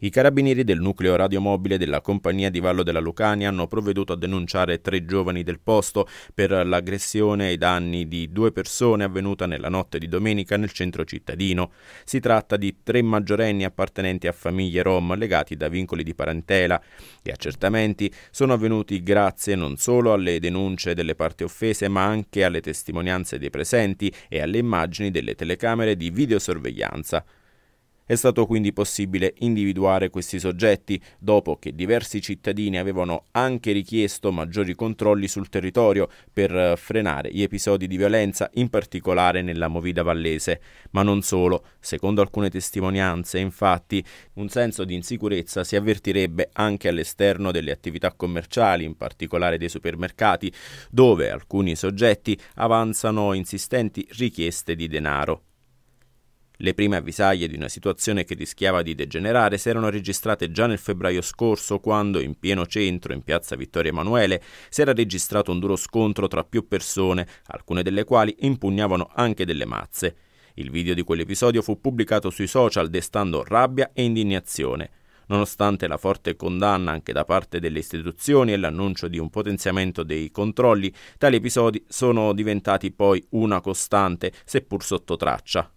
I carabinieri del nucleo radiomobile della compagnia di Vallo della Lucania hanno provveduto a denunciare tre giovani del posto per l'aggressione ai danni di due persone avvenuta nella notte di domenica nel centro cittadino. Si tratta di tre maggiorenni appartenenti a famiglie rom legati da vincoli di parentela. Gli accertamenti sono avvenuti grazie non solo alle denunce delle parti offese ma anche alle testimonianze dei presenti e alle immagini delle telecamere di videosorveglianza. È stato quindi possibile individuare questi soggetti, dopo che diversi cittadini avevano anche richiesto maggiori controlli sul territorio per eh, frenare gli episodi di violenza, in particolare nella Movida Vallese. Ma non solo, secondo alcune testimonianze, infatti, un senso di insicurezza si avvertirebbe anche all'esterno delle attività commerciali, in particolare dei supermercati, dove alcuni soggetti avanzano insistenti richieste di denaro. Le prime avvisaglie di una situazione che rischiava di degenerare si erano registrate già nel febbraio scorso quando, in pieno centro, in piazza Vittorio Emanuele, si era registrato un duro scontro tra più persone, alcune delle quali impugnavano anche delle mazze. Il video di quell'episodio fu pubblicato sui social destando rabbia e indignazione. Nonostante la forte condanna anche da parte delle istituzioni e l'annuncio di un potenziamento dei controlli, tali episodi sono diventati poi una costante, seppur sotto traccia,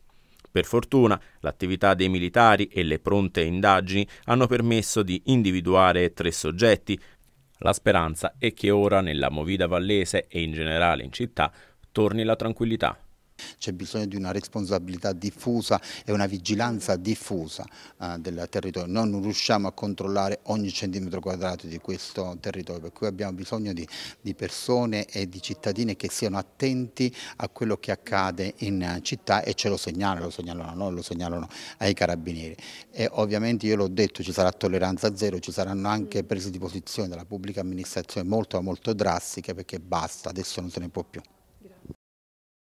per fortuna, l'attività dei militari e le pronte indagini hanno permesso di individuare tre soggetti. La speranza è che ora nella Movida Vallese e in generale in città torni la tranquillità. C'è bisogno di una responsabilità diffusa e una vigilanza diffusa eh, del territorio. Noi non riusciamo a controllare ogni centimetro quadrato di questo territorio, per cui abbiamo bisogno di, di persone e di cittadini che siano attenti a quello che accade in eh, città e ce lo segnalano, lo segnalano a noi, lo segnalano ai carabinieri. E ovviamente io l'ho detto, ci sarà tolleranza zero, ci saranno anche prese di posizione dalla pubblica amministrazione molto molto drastiche perché basta, adesso non se ne può più.